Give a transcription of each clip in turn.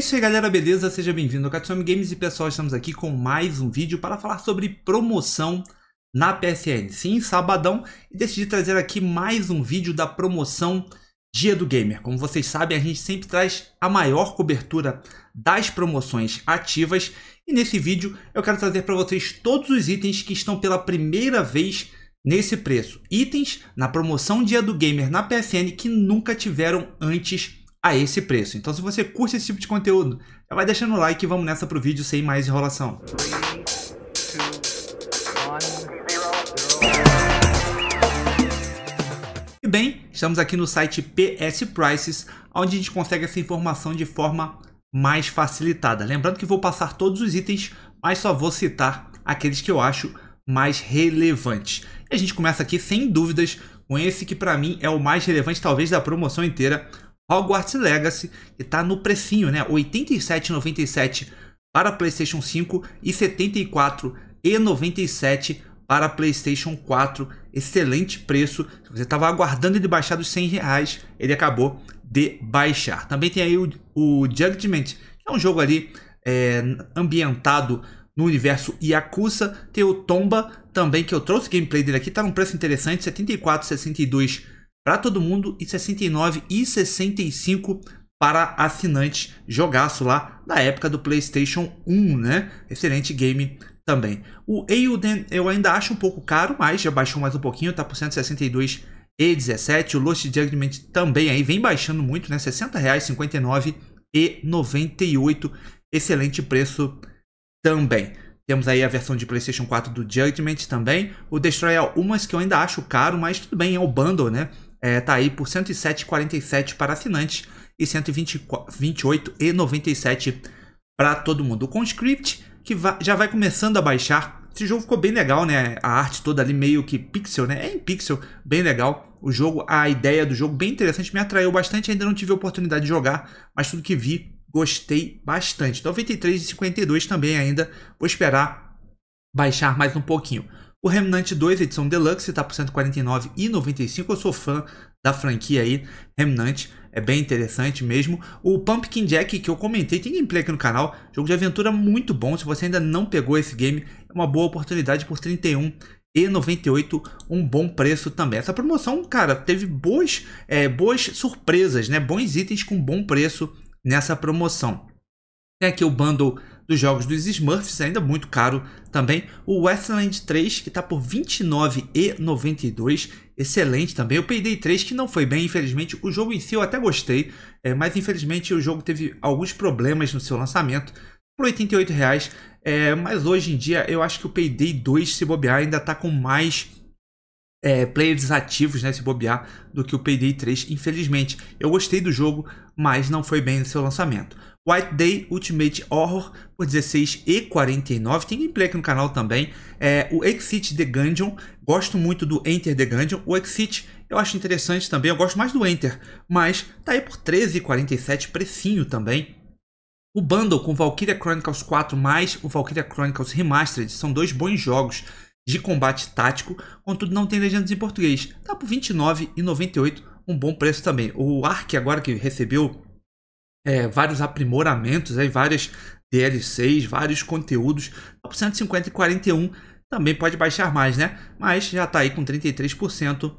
É isso aí galera, beleza? Seja bem-vindo ao Katsumi Games e pessoal, estamos aqui com mais um vídeo para falar sobre promoção na PSN. Sim, sabadão, e decidi trazer aqui mais um vídeo da promoção Dia do Gamer. Como vocês sabem, a gente sempre traz a maior cobertura das promoções ativas e nesse vídeo eu quero trazer para vocês todos os itens que estão pela primeira vez nesse preço. Itens na promoção Dia do Gamer na PSN que nunca tiveram antes a esse preço. Então se você curte esse tipo de conteúdo, já vai deixando o like e vamos nessa pro vídeo sem mais enrolação. E bem, estamos aqui no site PS Prices, onde a gente consegue essa informação de forma mais facilitada. Lembrando que vou passar todos os itens, mas só vou citar aqueles que eu acho mais relevantes. E a gente começa aqui, sem dúvidas, com esse que para mim é o mais relevante talvez da promoção inteira, Hogwarts Legacy, que está no precinho, né? 87,97 para PlayStation 5 e 74,97 para PlayStation 4. Excelente preço. Se você estava aguardando ele baixar dos 100 reais, ele acabou de baixar. Também tem aí o, o Judgment, que é um jogo ali é, ambientado no universo Yakuza. Tem o Tomba também, que eu trouxe gameplay dele aqui, Está num preço interessante, R$ 74,62 para todo mundo e 69 e 65 para assinantes. Jogaço lá da época do PlayStation 1, né? Excelente game também. O Eilden eu ainda acho um pouco caro, mas já baixou mais um pouquinho, tá por 162 e 17. O Lost Judgment também aí vem baixando muito, né? reais 59 e 98. Excelente preço também. Temos aí a versão de PlayStation 4 do Judgment também. O Destroy All Humans, que eu ainda acho caro, mas tudo bem, é o bundle, né? é, tá aí por 107,47 para assinantes e 128,97 para todo mundo. O Conscript, que já vai começando a baixar. Esse jogo ficou bem legal, né? A arte toda ali meio que pixel, né? É em pixel, bem legal. O jogo, a ideia do jogo bem interessante, me atraiu bastante. Ainda não tive a oportunidade de jogar, mas tudo que vi, gostei bastante. 93 e 52 também ainda. Vou esperar baixar mais um pouquinho. O Remnant 2, edição Deluxe, está por R$149,95. Eu sou fã da franquia aí, Remnant. É bem interessante mesmo. O Pumpkin Jack, que eu comentei, tem gameplay aqui no canal. Jogo de aventura muito bom. Se você ainda não pegou esse game, é uma boa oportunidade por R$31,00 e 98, um bom preço também. Essa promoção, cara, teve boas, é, boas surpresas, né? Bons itens com bom preço nessa promoção. Tem aqui o bundle dos jogos dos Smurfs, ainda muito caro também. O Westland 3, que está por R$ 29,92, excelente também. O Payday 3, que não foi bem, infelizmente. O jogo em si eu até gostei, é, mas infelizmente o jogo teve alguns problemas no seu lançamento, por R$ 88,00. É, mas hoje em dia eu acho que o Payday 2, se bobear, ainda está com mais é, players ativos, né, se bobear, do que o Payday 3, infelizmente. Eu gostei do jogo, mas não foi bem no seu lançamento. White Day Ultimate Horror por 16 e 49. Tem gameplay aqui no canal também. É, o Exit the Gungeon. Gosto muito do Enter the Gungeon. O Exit eu acho interessante também. Eu gosto mais do Enter. Mas tá aí por 13 e 47. Precinho também. O bundle com Valkyria Chronicles 4 mais o Valkyria Chronicles Remastered. São dois bons jogos de combate tático. Contudo, não tem legendas em português. Tá por R$29,98. Um bom preço também. O Ark agora que recebeu é, vários aprimoramentos, aí, né, várias DLCs, vários conteúdos. Por 150 e 41 também pode baixar mais, né? Mas já está aí com 33%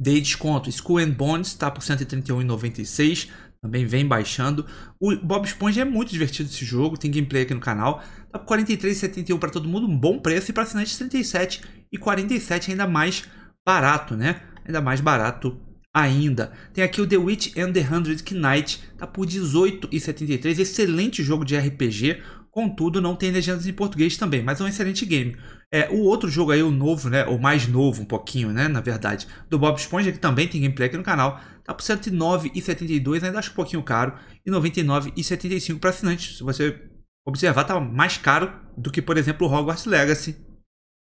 de desconto. School and Bones está por 131,96. Também vem baixando. O Bob Esponja é muito divertido esse jogo. Tem gameplay aqui no canal. Tá por 43,71 para todo mundo. Um bom preço. E para assinantes 37 e 47 ainda mais barato, né? Ainda mais barato ainda. Tem aqui o The Witch and the Hundred Knight, tá por 18,73, excelente jogo de RPG, contudo não tem legendas em português também, mas é um excelente game. É, o outro jogo aí, o novo, né, o mais novo um pouquinho, né, na verdade, do Bob Esponja, que também tem gameplay aqui no canal, tá por 109,72, ainda acho um pouquinho caro, e 99,75 para assinante, Se você observar, tá mais caro do que, por exemplo, o Hogwarts Legacy.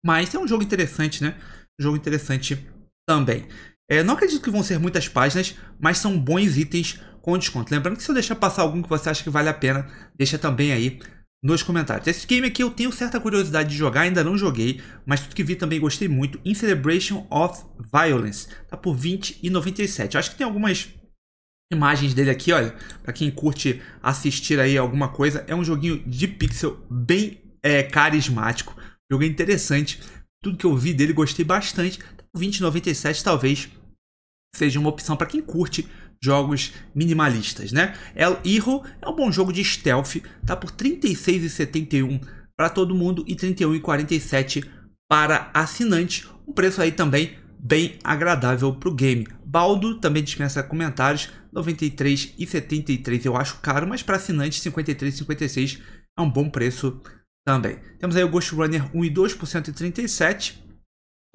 Mas é um jogo interessante, né? Um jogo interessante também. É, não acredito que vão ser muitas páginas, mas são bons itens com desconto. Lembrando que se eu deixar passar algum que você acha que vale a pena, deixa também aí nos comentários. Esse game aqui eu tenho certa curiosidade de jogar, ainda não joguei, mas tudo que vi também gostei muito. In Celebration of Violence, tá por 20,97. Acho que tem algumas imagens dele aqui, olha, para quem curte assistir aí alguma coisa. É um joguinho de pixel bem é, carismático, jogo interessante. Tudo que eu vi dele gostei bastante. 20,97 tá talvez seja uma opção para quem curte jogos minimalistas, né? El Hero é um bom jogo de stealth, tá por 36,71 para todo mundo e 31,47 para assinante, um preço aí também bem agradável para o game. Baldo também dispensa comentários, 93,73 eu acho caro, mas para assinante 53,56 é um bom preço também. Temos aí o Ghost Runner 1 e 2 por 137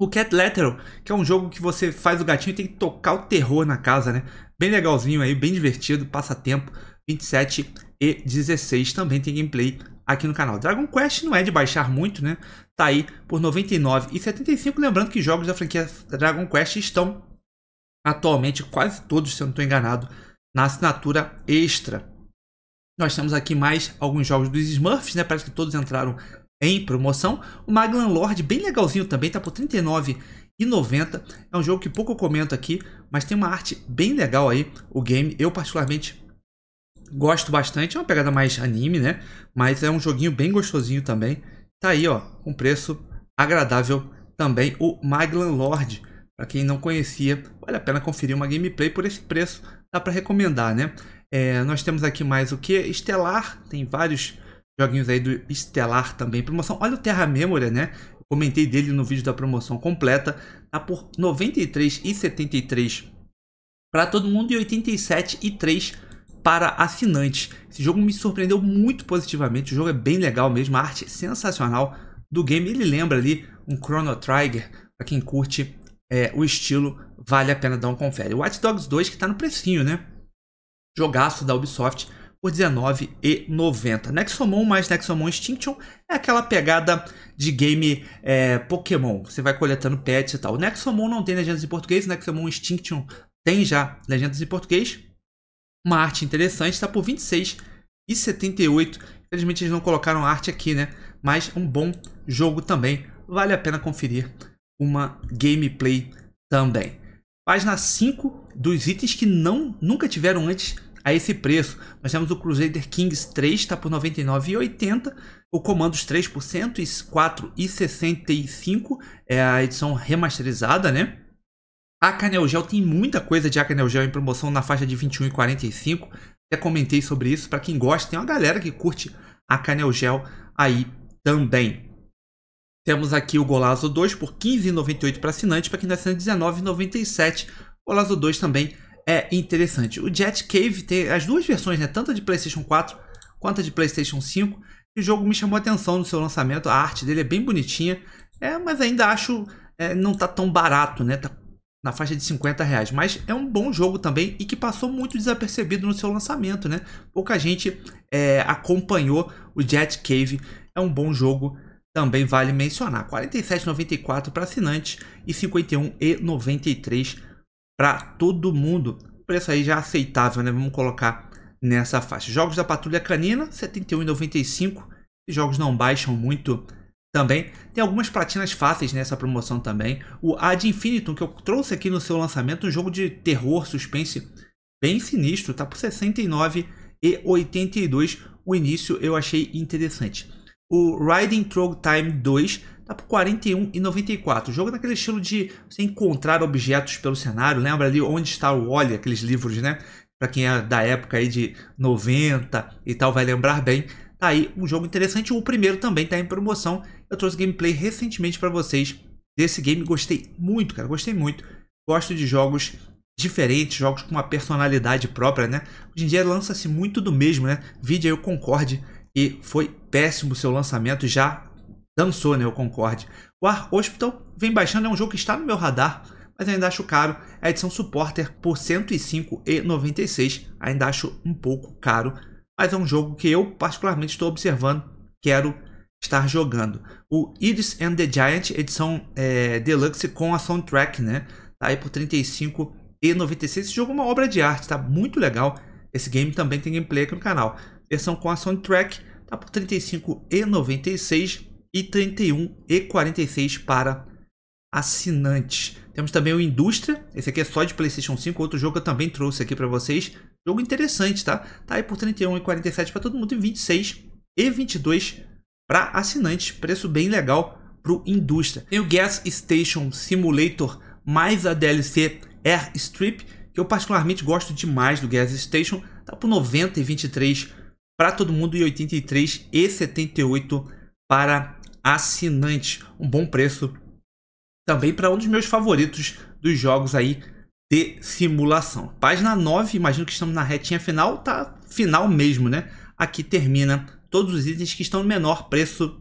o Cat Lateral, que é um jogo que você faz o gatinho e tem que tocar o terror na casa, né? Bem legalzinho aí, bem divertido, passatempo, 27 e 16 também tem gameplay aqui no canal. Dragon Quest não é de baixar muito, né? Tá aí por 99 e 75, lembrando que jogos da franquia Dragon Quest estão atualmente quase todos, se eu não estou enganado, na assinatura extra. Nós temos aqui mais alguns jogos dos Smurfs, né? Parece que todos entraram em promoção. O Maglan Lord, bem legalzinho também, tá por R$39,90. É um jogo que pouco comento aqui, mas tem uma arte bem legal aí, o game. Eu particularmente gosto bastante, é uma pegada mais anime, né? Mas é um joguinho bem gostosinho também. Tá aí, ó, um preço agradável também, o Maglan Lord. Para quem não conhecia, vale a pena conferir uma gameplay por esse preço, dá para recomendar, né? É, nós temos aqui mais o que? Estelar, tem vários joguinhos aí do Estelar também. Promoção, olha o Terra Memória, né? Eu comentei dele no vídeo da promoção completa. Tá por R$ 93,73 para todo mundo e R$ 87,3 para assinantes. Esse jogo me surpreendeu muito positivamente. O jogo é bem legal mesmo, a arte sensacional do game. Ele lembra ali um Chrono Trigger, para quem curte é, o estilo, vale a pena dar um confere. Watch Dogs 2 que tá no precinho, né? Jogaço da Ubisoft por R$19,90. Nexomon mais Nexomon Extinction é aquela pegada de game é, Pokémon. Você vai coletando pets e tal. Nexomon não tem legendas em português, Nexomon Extinction tem já legendas em português. Uma arte interessante, está por R$26,78. Infelizmente eles não colocaram arte aqui, né? Mas um bom jogo também. Vale a pena conferir uma gameplay também. Página 5 dos itens que não nunca tiveram antes a esse preço. Nós temos o Crusader Kings 3, está por R$ 99,80. O Commandos 3 por R$ 104,65. É a edição remasterizada, né? A Canel Gel tem muita coisa de Canel Gel em promoção na faixa de R$ 21,45. já comentei sobre isso para quem gosta. Tem uma galera que curte a Canel Gel aí também. Temos aqui o Golazo 2 por R$ 15,98 para assinante, para quem não assina R$ 19,97. Golazo 2 também é interessante. O Jet Cave tem as duas versões, né? Tanto a de PlayStation 4 quanto a de PlayStation 5. E o jogo me chamou a atenção no seu lançamento. A arte dele é bem bonitinha, é, mas ainda acho é, não tá tão barato, né? Tá na faixa de 50 reais. Mas é um bom jogo também e que passou muito desapercebido no seu lançamento, né? Pouca gente é, acompanhou o Jet Cave. É um bom jogo também vale mencionar. 47,94 para assinantes e 51,93 para todo mundo. Preço aí já aceitável, né? Vamos colocar nessa faixa. Jogos da Patrulha Canina, R$ 71,95. Jogos não baixam muito também. Tem algumas platinas fáceis nessa promoção também. O Ad Infinitum, que eu trouxe aqui no seu lançamento, um jogo de terror, suspense, bem sinistro, tá por R$ 69,82. O início eu achei interessante. O Riding Trog Time 2 Tá por 41,94. jogo naquele é estilo de você encontrar objetos pelo cenário. Lembra ali onde está o Wally, aqueles livros, né? Para quem é da época aí de 90 e tal, vai lembrar bem. Tá aí um jogo interessante. O primeiro também tá em promoção. Eu trouxe gameplay recentemente para vocês desse game. Gostei muito, cara. Gostei muito. Gosto de jogos diferentes, jogos com uma personalidade própria, né? Hoje em dia lança-se muito do mesmo, né? Vídeo aí Concorde e foi péssimo o seu lançamento já dançou, né? O Concorde. War Hospital vem baixando, é um jogo que está no meu radar, mas ainda acho caro. A edição Supporter por R$ 105,96, ainda acho um pouco caro, mas é um jogo que eu particularmente estou observando, quero estar jogando. O Iris and the Giant, edição é, deluxe com a soundtrack, né? Tá aí por R$ 96. Esse jogo é uma obra de arte, tá muito legal. Esse game também tem gameplay aqui no canal. Versão com a soundtrack tá por e 96 e 31 e 46 para assinantes. Temos também o Indústria, esse aqui é só de PlayStation 5, outro jogo que eu também trouxe aqui para vocês. Jogo interessante, tá? Tá aí por 31 e 47 para todo mundo e 26 e 22 para assinantes. Preço bem legal pro Indústria. Tem o Gas Station Simulator mais a DLC Air Strip, que eu particularmente gosto demais do Gas Station, tá por 90 e 23 para todo mundo e 83 e 78 para assinante. Um bom preço também para um dos meus favoritos dos jogos aí de simulação. Página 9, imagino que estamos na retinha final, tá final mesmo, né? Aqui termina todos os itens que estão no menor preço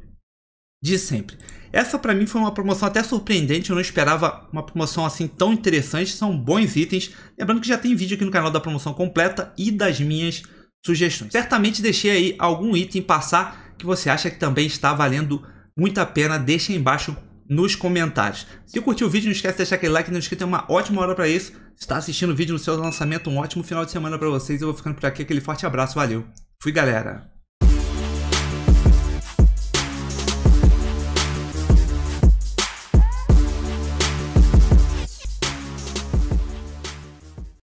de sempre. Essa para mim foi uma promoção até surpreendente, eu não esperava uma promoção assim tão interessante, são bons itens. Lembrando que já tem vídeo aqui no canal da promoção completa e das minhas sugestões. Certamente deixei aí algum item passar que você acha que também está valendo muito a pena, deixa aí embaixo nos comentários. Se curtiu o vídeo, não esquece de deixar aquele like, não esquece, tem uma ótima hora para isso. Se está assistindo o vídeo no seu lançamento, um ótimo final de semana para vocês. Eu vou ficando por aqui, aquele forte abraço, valeu. Fui, galera.